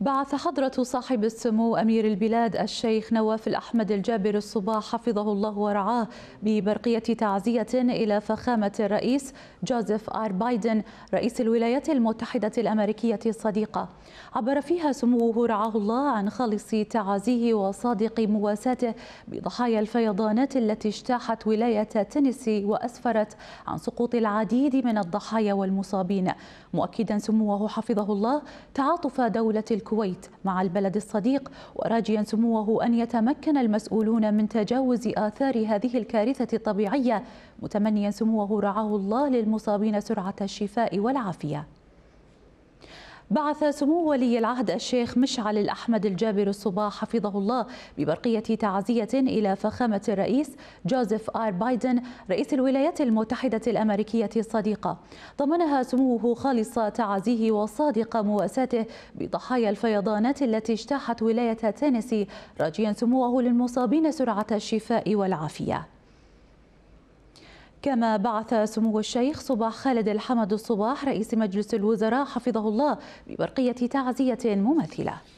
بعث حضرة صاحب السمو أمير البلاد الشيخ نواف الأحمد الجابر الصباح حفظه الله ورعاه ببرقية تعزية إلى فخامة الرئيس جوزيف آر بايدن رئيس الولايات المتحدة الأمريكية الصديقة عبر فيها سموه رعاه الله عن خالص تعازيه وصادق مواساته بضحايا الفيضانات التي اجتاحت ولاية تينيسي وأسفرت عن سقوط العديد من الضحايا والمصابين مؤكدا سموه حفظه الله تعاطف دولة الكون الكويت مع البلد الصديق وراجيا سموه أن يتمكن المسؤولون من تجاوز آثار هذه الكارثة الطبيعية متمنيا سموه رعاه الله للمصابين سرعة الشفاء والعافية بعث سمو ولي العهد الشيخ مشعل الأحمد الجابر الصباح حفظه الله ببرقية تعزية إلى فخامة الرئيس جوزيف آر بايدن رئيس الولايات المتحدة الأمريكية الصديقة ضمنها سموه خالص تعازيه وصادق مواساته بضحايا الفيضانات التي اجتاحت ولاية تينيسي راجيا سموه للمصابين سرعة الشفاء والعافية كما بعث سمو الشيخ صباح خالد الحمد الصباح رئيس مجلس الوزراء حفظه الله ببرقية تعزية مماثلة